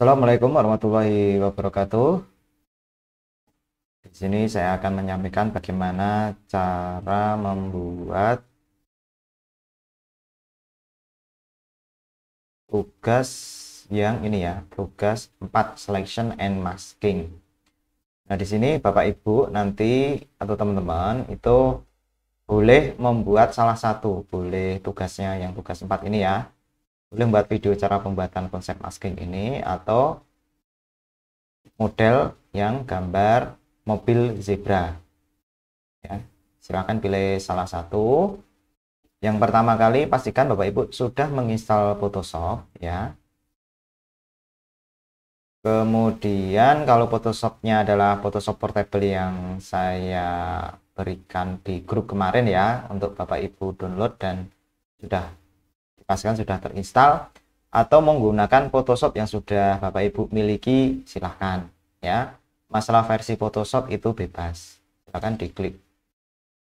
Assalamualaikum warahmatullahi wabarakatuh. Di sini saya akan menyampaikan bagaimana cara membuat tugas yang ini ya, tugas 4 selection and masking. Nah, di sini Bapak Ibu nanti atau teman-teman itu boleh membuat salah satu, boleh tugasnya yang tugas 4 ini ya boleh membuat video cara pembuatan konsep masking ini atau model yang gambar mobil zebra ya silakan pilih salah satu yang pertama kali pastikan bapak ibu sudah menginstal Photoshop ya kemudian kalau Photoshopnya adalah Photoshop portable yang saya berikan di grup kemarin ya untuk bapak ibu download dan sudah pastikan sudah terinstall atau menggunakan Photoshop yang sudah Bapak Ibu miliki silahkan ya masalah versi Photoshop itu bebas silahkan diklik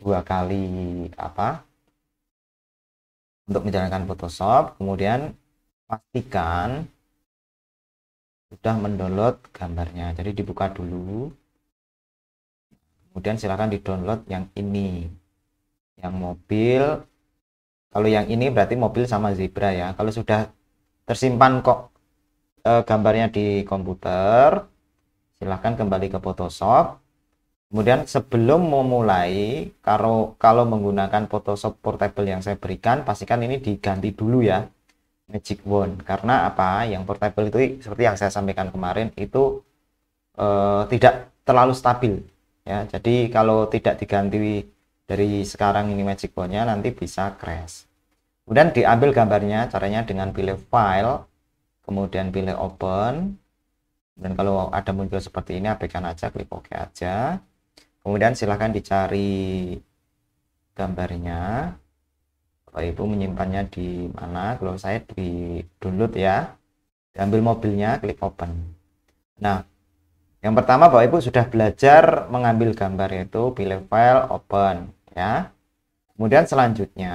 dua kali apa untuk menjalankan Photoshop kemudian pastikan sudah mendownload gambarnya jadi dibuka dulu kemudian silahkan di download yang ini yang mobil kalau yang ini berarti mobil sama zebra ya. Kalau sudah tersimpan kok eh, gambarnya di komputer, silahkan kembali ke Photoshop. Kemudian sebelum memulai, kalau kalau menggunakan Photoshop portable yang saya berikan, pastikan ini diganti dulu ya Magic Wand. Karena apa? Yang portable itu seperti yang saya sampaikan kemarin itu eh, tidak terlalu stabil ya. Jadi kalau tidak diganti dari sekarang ini magic bone-nya nanti bisa crash kemudian diambil gambarnya caranya dengan pilih file kemudian pilih open dan kalau ada muncul seperti ini abaikan aja klik ok aja kemudian silahkan dicari gambarnya Bapak Ibu menyimpannya di mana kalau saya di download ya diambil mobilnya klik open nah yang pertama Bapak Ibu sudah belajar mengambil gambar itu pilih file open ya. Kemudian selanjutnya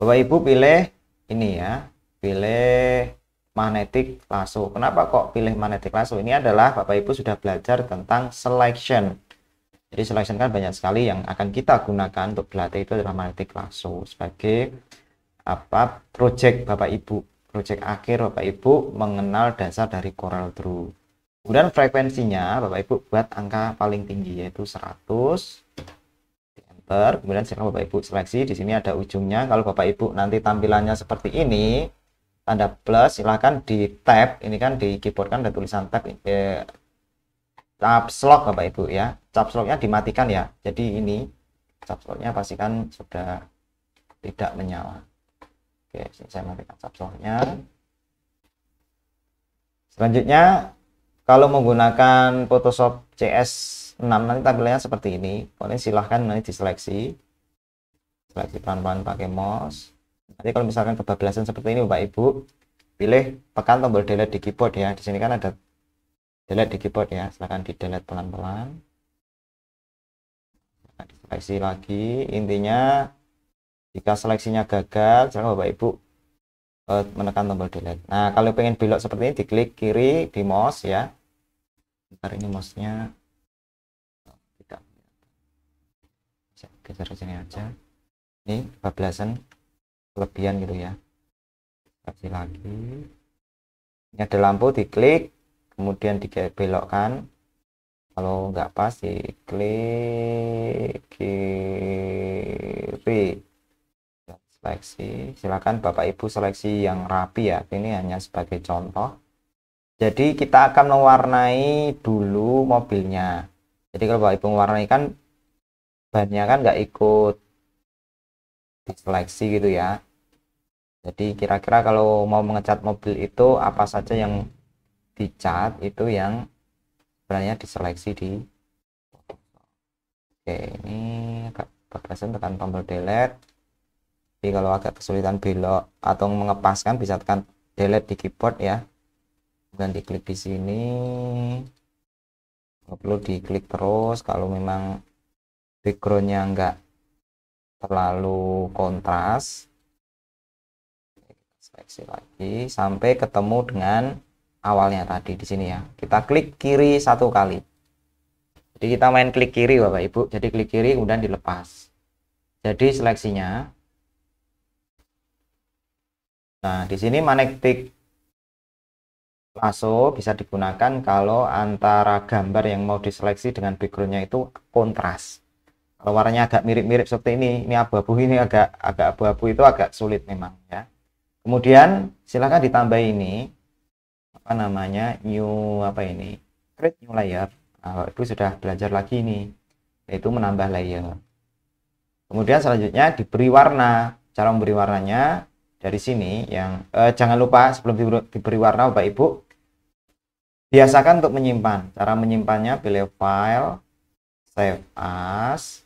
Bapak Ibu pilih ini ya, pilih magnetic lasso. Kenapa kok pilih magnetic lasso? Ini adalah Bapak Ibu sudah belajar tentang selection. Jadi selection kan banyak sekali yang akan kita gunakan untuk berlatih itu adalah magnetic lasso sebagai apa project Bapak Ibu, project akhir Bapak Ibu mengenal dasar dari Coral Draw. Kemudian frekuensinya Bapak Ibu buat angka paling tinggi yaitu 100. Di enter, kemudian silakan Bapak Ibu seleksi di sini ada ujungnya. Kalau Bapak Ibu nanti tampilannya seperti ini, tanda plus silahkan di tab. Ini kan di keyboard kan ada tulisan tab eh, caps lock Bapak Ibu ya. Caps locknya dimatikan ya. Jadi ini caps locknya pastikan sudah tidak menyala. Oke, saya matikan caps locknya. Selanjutnya kalau menggunakan Photoshop CS6 nanti tampilannya seperti ini boleh silahkan nanti diseleksi seleksi pelan-pelan pakai mouse nanti kalau misalkan kebablasan seperti ini Bapak Ibu pilih tekan tombol delete di keyboard ya di sini kan ada delete di keyboard ya silahkan di delete pelan-pelan nah, seleksi lagi intinya jika seleksinya gagal silahkan Bapak Ibu menekan tombol delete nah kalau pengen belok seperti ini diklik kiri di mouse ya ntar ini mouse nya tidak geser ke sini aja ini kebelasan kelebihan gitu ya kasih lagi ini ada lampu diklik kemudian dibelokkan kalau nggak pas diklik kiri seleksi silakan Bapak Ibu seleksi yang rapi ya ini hanya sebagai contoh jadi kita akan mewarnai dulu mobilnya jadi kalau Bapak Ibu mewarnai kan bannya kan nggak ikut diseleksi gitu ya jadi kira-kira kalau mau mengecat mobil itu apa saja yang dicat itu yang sebenarnya diseleksi di oke ini kebebasan tekan tombol delete jadi kalau agak kesulitan belok atau mengepaskan bisa tekan delete di keyboard ya. Kemudian diklik di sini. Nggak perlu diklik terus kalau memang backgroundnya enggak terlalu kontras seleksi lagi sampai ketemu dengan awalnya tadi di sini ya kita klik kiri satu kali jadi kita main klik kiri bapak ibu jadi klik kiri kemudian dilepas jadi seleksinya Nah, di sini magnetic lasso bisa digunakan kalau antara gambar yang mau diseleksi dengan backgroundnya itu kontras. Kalau warnanya agak mirip-mirip seperti ini, ini abu-abu ini agak agak abu-abu itu agak sulit memang ya. Kemudian silahkan ditambah ini apa namanya new apa ini create new layer. Nah, itu sudah belajar lagi ini yaitu menambah layer. Kemudian selanjutnya diberi warna. Cara memberi warnanya dari sini yang eh, jangan lupa sebelum diberi, warna Bapak Ibu biasakan untuk menyimpan cara menyimpannya pilih file save as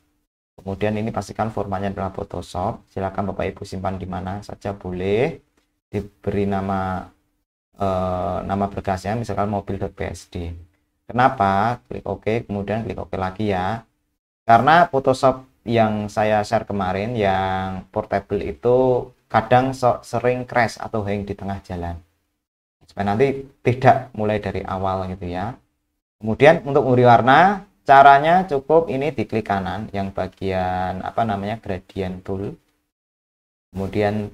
kemudian ini pastikan formatnya adalah Photoshop silakan Bapak Ibu simpan di mana saja boleh diberi nama eh, nama berkasnya misalkan mobil.psd kenapa klik OK kemudian klik OK lagi ya karena Photoshop yang saya share kemarin yang portable itu kadang sering crash atau hang di tengah jalan supaya nanti tidak mulai dari awal gitu ya kemudian untuk memberi warna caranya cukup ini di klik kanan yang bagian apa namanya gradient tool kemudian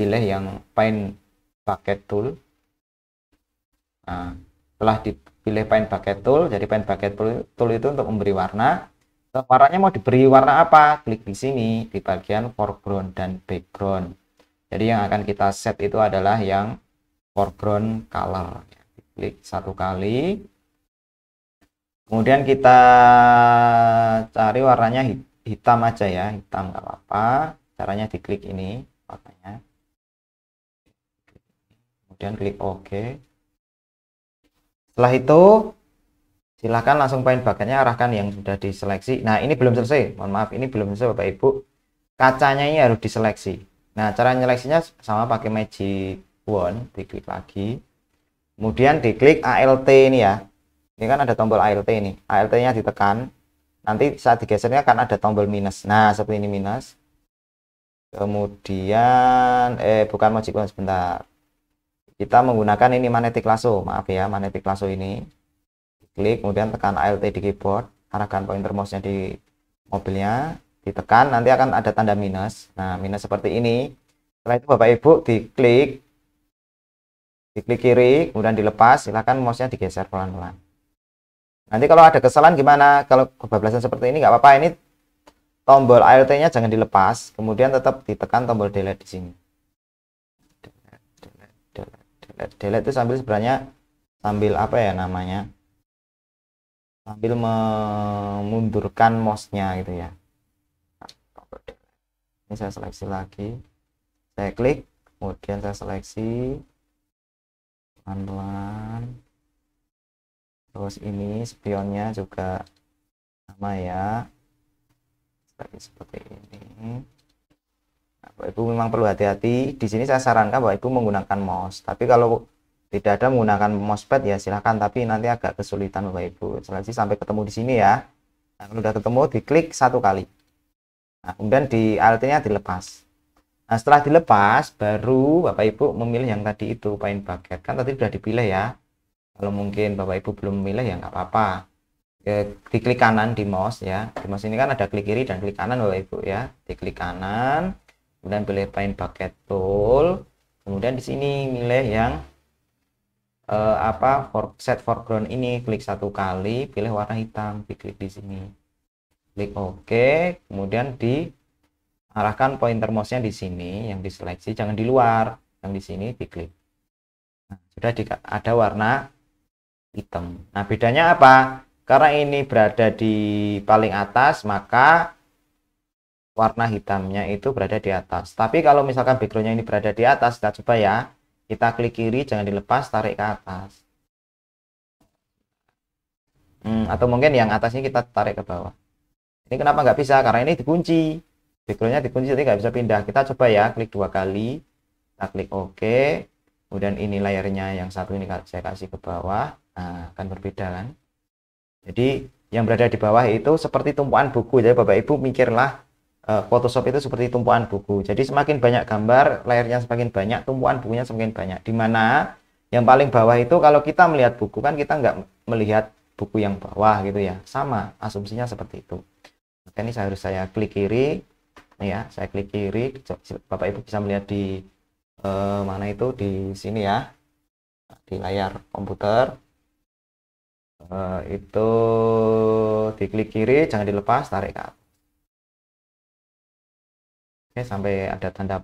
pilih yang paint bucket tool nah, setelah dipilih paint bucket tool jadi paint bucket tool itu untuk memberi warna warnanya mau diberi warna apa klik di sini di bagian foreground dan background jadi yang akan kita set itu adalah yang foreground color klik satu kali kemudian kita cari warnanya hitam aja ya hitam nggak apa-apa caranya diklik ini warnanya kemudian klik OK setelah itu silahkan langsung paint bucketnya arahkan yang sudah diseleksi nah ini belum selesai mohon maaf ini belum selesai bapak ibu kacanya ini harus diseleksi Nah, cara nyeleksinya sama pakai Magic Wand, diklik lagi. Kemudian diklik ALT ini ya. Ini kan ada tombol ALT ini. ALT-nya ditekan. Nanti saat digesernya akan ada tombol minus. Nah, seperti ini minus. Kemudian eh bukan Magic Wand sebentar. Kita menggunakan ini magnetic lasso, maaf ya, magnetic lasso ini. Klik kemudian tekan ALT di keyboard, arahkan pointer mouse-nya di mobilnya ditekan nanti akan ada tanda minus nah minus seperti ini setelah itu bapak ibu diklik diklik kiri kemudian dilepas silahkan mouse-nya digeser pelan-pelan nanti kalau ada kesalahan gimana kalau kebablasan seperti ini nggak apa-apa ini tombol ALT-nya jangan dilepas kemudian tetap ditekan tombol delete di sini delete, itu sambil sebenarnya sambil apa ya namanya sambil memundurkan mouse-nya gitu ya ini saya seleksi lagi saya klik kemudian saya seleksi pelan-pelan terus ini spionnya juga sama ya seperti seperti ini nah, Bapak Ibu memang perlu hati-hati di sini saya sarankan Bapak Ibu menggunakan mouse tapi kalau tidak ada menggunakan mousepad ya silahkan tapi nanti agak kesulitan Bapak Ibu seleksi sampai ketemu di sini ya nah, sudah ketemu diklik satu kali Nah, kemudian di alatnya dilepas. Nah, setelah dilepas, baru Bapak Ibu memilih yang tadi itu, paint bucket. Kan tadi sudah dipilih ya. Kalau mungkin Bapak Ibu belum memilih ya nggak apa-apa. E, diklik kanan di mouse ya. Di mouse ini kan ada klik kiri dan klik kanan Bapak Ibu ya. Diklik kanan, kemudian pilih paint bucket tool. Kemudian di sini milih yang e, apa for, set foreground ini klik satu kali, pilih warna hitam, diklik di sini klik OK kemudian diarahkan pointer mouse-nya di sini yang diseleksi jangan di luar yang di sini diklik nah, sudah di, ada warna hitam nah bedanya apa karena ini berada di paling atas maka warna hitamnya itu berada di atas tapi kalau misalkan background-nya ini berada di atas kita coba ya kita klik kiri jangan dilepas tarik ke atas hmm, atau mungkin yang atasnya kita tarik ke bawah ini kenapa nggak bisa? Karena ini dikunci. Backgroundnya dikunci, jadi nggak bisa pindah. Kita coba ya, klik dua kali. Kita klik OK. Kemudian ini layarnya yang satu ini saya kasih ke bawah. Nah, akan berbeda kan? Jadi yang berada di bawah itu seperti tumpuan buku. Jadi Bapak Ibu mikirlah eh, Photoshop itu seperti tumpuan buku. Jadi semakin banyak gambar, layarnya semakin banyak, tumpuan bukunya semakin banyak. Di mana yang paling bawah itu kalau kita melihat buku kan kita nggak melihat buku yang bawah gitu ya. Sama, asumsinya seperti itu. Kan ini saya harus saya klik kiri ya saya klik kiri Bapak Ibu bisa melihat di eh, mana itu di sini ya di layar komputer eh, itu diklik kiri jangan dilepas tarik ke atas Oke, sampai ada tanda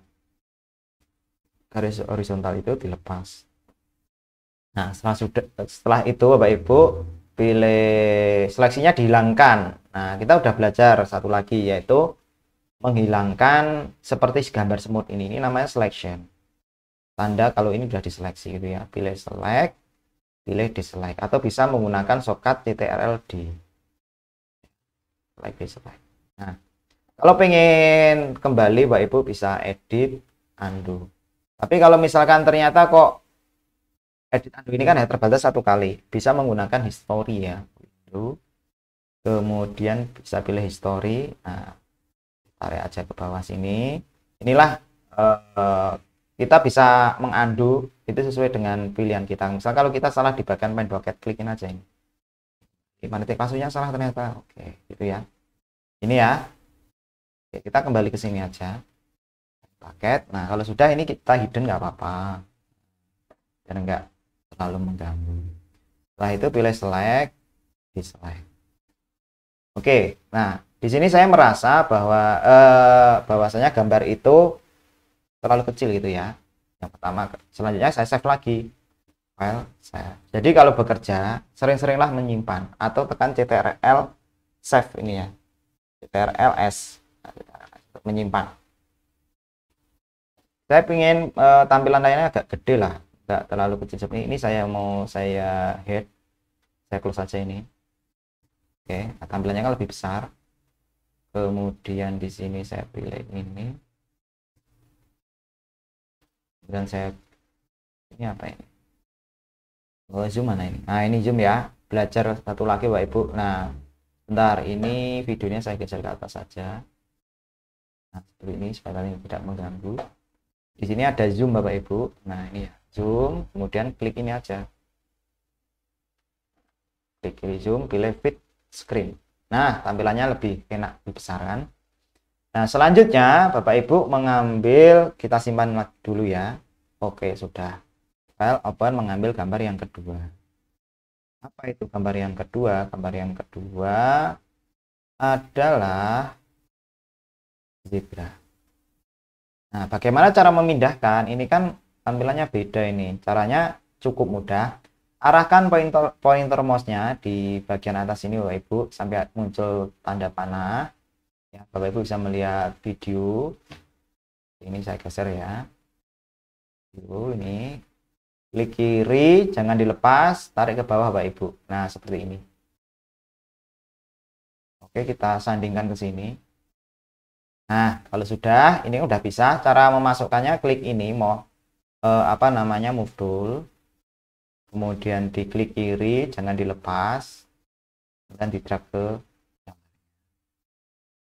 garis horizontal itu dilepas. Nah, setelah sudah setelah itu Bapak Ibu pilih seleksinya dihilangkan nah kita udah belajar satu lagi yaitu menghilangkan seperti gambar semut ini ini namanya selection tanda kalau ini sudah diseleksi gitu ya pilih select pilih dislike atau bisa menggunakan shortcut ctrl d select dislike nah kalau pengen kembali Bapak Ibu bisa edit undo tapi kalau misalkan ternyata kok edit undo anu ini kan ya terbatas satu kali bisa menggunakan history ya itu kemudian bisa pilih history nah tarik aja ke bawah sini inilah uh, kita bisa mengandu itu sesuai dengan pilihan kita misal kalau kita salah di bagian main bucket klikin aja ini gimana titik pasunya salah ternyata oke gitu ya ini ya oke, kita kembali ke sini aja paket nah kalau sudah ini kita hidden nggak apa-apa dan enggak terlalu mengganggu setelah itu pilih select di select oke nah di sini saya merasa bahwa eh, bahwasanya gambar itu terlalu kecil gitu ya yang pertama selanjutnya saya save lagi file saya jadi kalau bekerja sering-seringlah menyimpan atau tekan ctrl save ini ya ctrl s menyimpan saya ingin e, eh, tampilan lainnya agak gede lah nggak terlalu kecil seperti ini. saya mau saya head saya close saja ini oke okay. tampilannya kan lebih besar kemudian di sini saya pilih ini dan saya ini apa ini oh zoom mana ini nah ini zoom ya belajar satu lagi Pak Ibu nah bentar ini videonya saya geser ke atas saja nah seperti ini supaya kalian tidak mengganggu di sini ada zoom Bapak Ibu nah ini ya zoom kemudian klik ini aja klik ini zoom pilih fit screen nah tampilannya lebih enak lebih besar kan nah selanjutnya bapak ibu mengambil kita simpan dulu ya oke sudah file open mengambil gambar yang kedua apa itu gambar yang kedua gambar yang kedua adalah zebra Nah, bagaimana cara memindahkan? Ini kan tampilannya beda ini caranya cukup mudah arahkan pointer pointer mouse-nya di bagian atas ini Bapak Ibu sampai muncul tanda panah ya Bapak Ibu bisa melihat video ini saya geser ya video ini klik kiri jangan dilepas tarik ke bawah Bapak Ibu nah seperti ini Oke kita sandingkan ke sini Nah, kalau sudah, ini udah bisa. Cara memasukkannya klik ini, mau eh, apa namanya modul kemudian diklik kiri jangan dilepas dan di drag ke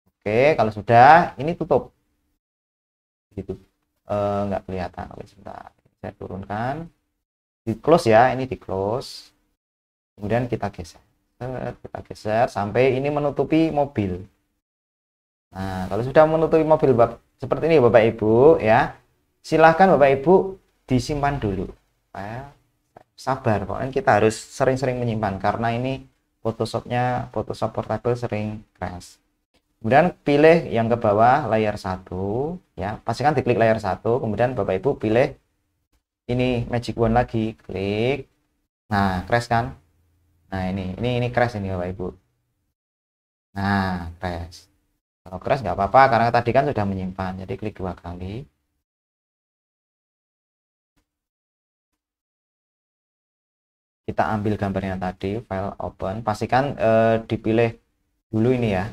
oke kalau sudah ini tutup gitu eh, kelihatan oke sebentar saya turunkan di close ya ini di close kemudian kita geser kita geser sampai ini menutupi mobil nah kalau sudah menutupi mobil seperti ini ya, bapak ibu ya silahkan bapak ibu disimpan dulu saya sabar pokoknya kita harus sering-sering menyimpan karena ini Photoshopnya Photoshop portable sering crash kemudian pilih yang ke bawah layar satu ya pastikan diklik layar satu kemudian Bapak Ibu pilih ini magic wand lagi klik nah crash kan nah ini ini ini crash ini Bapak Ibu nah crash kalau crash nggak apa-apa karena tadi kan sudah menyimpan jadi klik dua kali kita ambil gambarnya tadi file open pastikan eh, dipilih dulu ini ya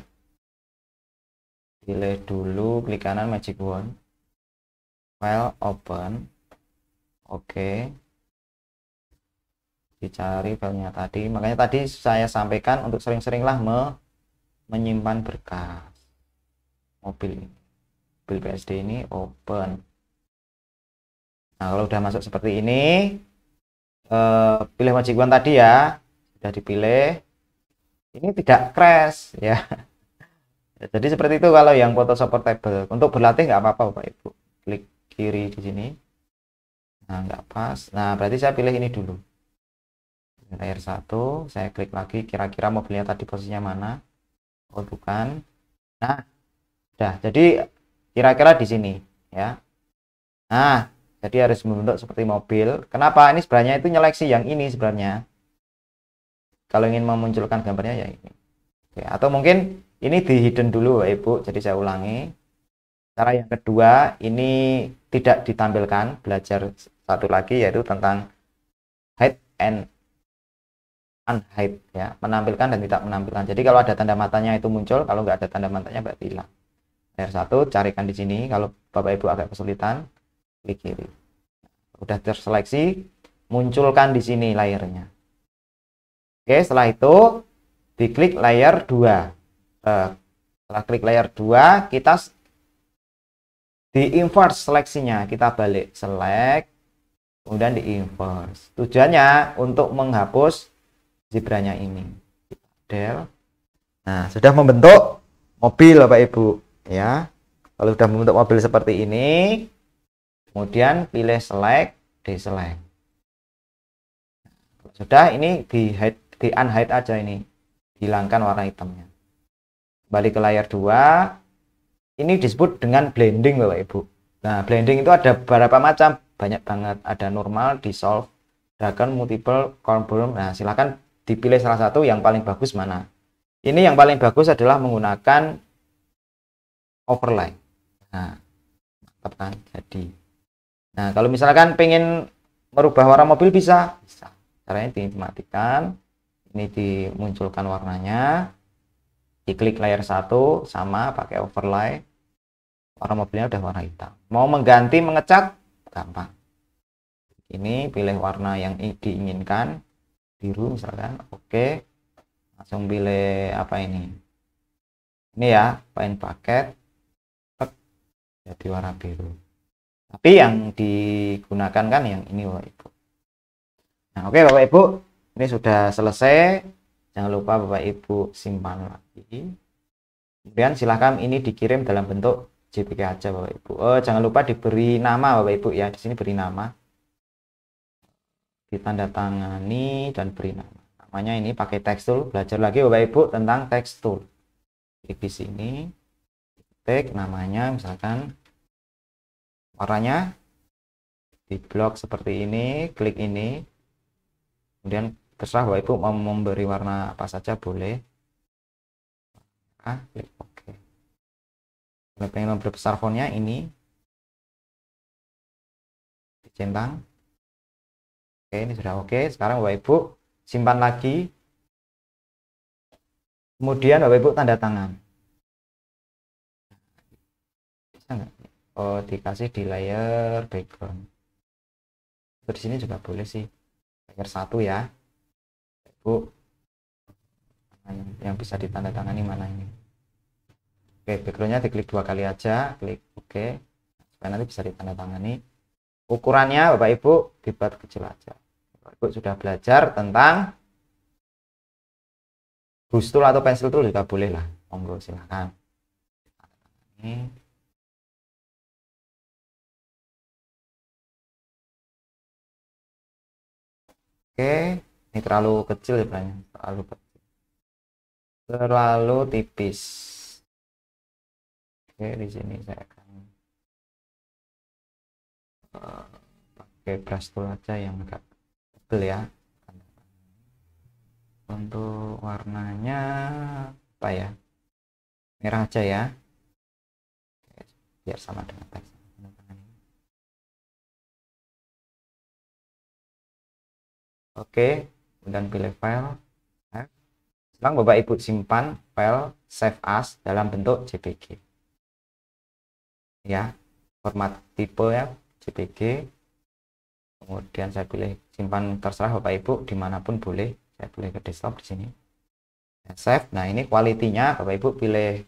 pilih dulu klik kanan magic wand file open oke okay. dicari filenya tadi makanya tadi saya sampaikan untuk sering-seringlah me menyimpan berkas mobil ini mobil PSD ini open nah kalau udah masuk seperti ini uh, pilih magic tadi ya sudah dipilih ini tidak crash ya. ya jadi seperti itu kalau yang foto supportable untuk berlatih nggak apa-apa Bapak Ibu klik kiri di sini nah nggak pas nah berarti saya pilih ini dulu layer satu saya klik lagi kira-kira mobilnya tadi posisinya mana oh bukan nah udah jadi kira-kira di sini ya nah jadi harus membentuk seperti mobil kenapa ini sebenarnya itu nyeleksi yang ini sebenarnya kalau ingin memunculkan gambarnya ya ini Oke, atau mungkin ini di hidden dulu Bapak Ibu jadi saya ulangi cara yang kedua ini tidak ditampilkan belajar satu lagi yaitu tentang hide and unhide ya menampilkan dan tidak menampilkan jadi kalau ada tanda matanya itu muncul kalau nggak ada tanda matanya berarti hilang r satu carikan di sini kalau Bapak Ibu agak kesulitan klik kiri udah terseleksi munculkan di sini layarnya oke setelah itu diklik layer 2 eh, setelah klik layer 2 kita di inverse seleksinya kita balik select kemudian di inverse tujuannya untuk menghapus zebranya ini del nah sudah membentuk mobil bapak ibu ya kalau sudah membentuk mobil seperti ini Kemudian pilih select, deselect. Sudah, ini di hide, di unhide aja ini. Hilangkan warna hitamnya. Kembali ke layar 2. Ini disebut dengan blending Bapak Ibu. Nah, blending itu ada beberapa macam, banyak banget. Ada normal, dissolve, dragon, multiple, column. Nah, silakan dipilih salah satu yang paling bagus mana. Ini yang paling bagus adalah menggunakan overlay. Nah, mantap kan? Jadi Nah, kalau misalkan pengen merubah warna mobil bisa, bisa. Caranya dimatikan, ini dimunculkan warnanya, diklik layar satu sama pakai overlay. Warna mobilnya udah warna hitam. Mau mengganti, mengecat, gampang. Ini pilih warna yang diinginkan, biru misalkan, oke. Langsung pilih apa ini? Ini ya, paint paket, jadi warna biru. Tapi yang digunakan kan yang ini Bapak Ibu. Nah, oke okay, Bapak Ibu, ini sudah selesai. Jangan lupa Bapak Ibu simpan lagi. Kemudian silahkan ini dikirim dalam bentuk JPG aja Bapak Ibu. Oh, jangan lupa diberi nama Bapak Ibu ya. Di sini beri nama. Ditandatangani dan beri nama. Namanya ini pakai tekstul. Belajar lagi Bapak Ibu tentang tekstul. Klik di sini. klik namanya misalkan warnanya di blok seperti ini klik ini kemudian terserah Bapak Ibu mau memberi warna apa saja boleh ah, klik OK kalau pengen memperbesar fontnya ini dicentang oke ini sudah oke sekarang Bapak Ibu simpan lagi kemudian Bapak Ibu tanda tangan bisa nggak oh, dikasih di layer background terus di sini juga boleh sih layer satu ya bu yang, bisa ditandatangani mana ini oke backgroundnya diklik dua kali aja klik oke supaya nanti bisa ditandatangani ukurannya bapak ibu dibuat kecil aja bapak ibu sudah belajar tentang brush tool atau pensil tool juga boleh lah monggo silahkan ini Oke, ini terlalu kecil ya banyak, terlalu kecil. Terlalu tipis. Oke, di sini saya akan eh, pakai brush tool aja yang agak tebel ya. Untuk warnanya apa ya? Merah aja ya. biar sama dengan teks. Oke, kemudian pilih file. Ya. Sekarang Bapak Ibu simpan file save as dalam bentuk JPG. Ya, format tipe ya, JPG. Kemudian saya pilih simpan terserah Bapak Ibu dimanapun boleh. Saya pilih ke desktop di sini. Ya, save. Nah, ini kualitinya Bapak Ibu pilih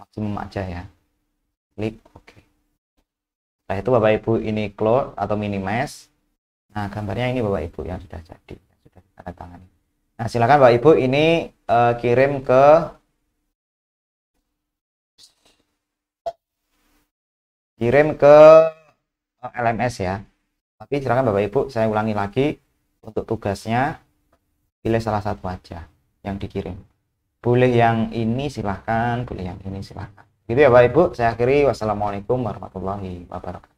maksimum aja ya. Klik OK. Setelah itu Bapak Ibu ini close atau minimize Nah, gambarnya ini Bapak Ibu yang sudah jadi, sudah tanda tangani. Nah, silakan Bapak Ibu ini uh, kirim ke kirim ke eh, LMS ya. Tapi silakan Bapak Ibu, saya ulangi lagi untuk tugasnya pilih salah satu aja yang dikirim. Boleh yang ini silahkan, boleh yang ini silahkan. Gitu ya Bapak Ibu, saya akhiri. Wassalamualaikum warahmatullahi wabarakatuh.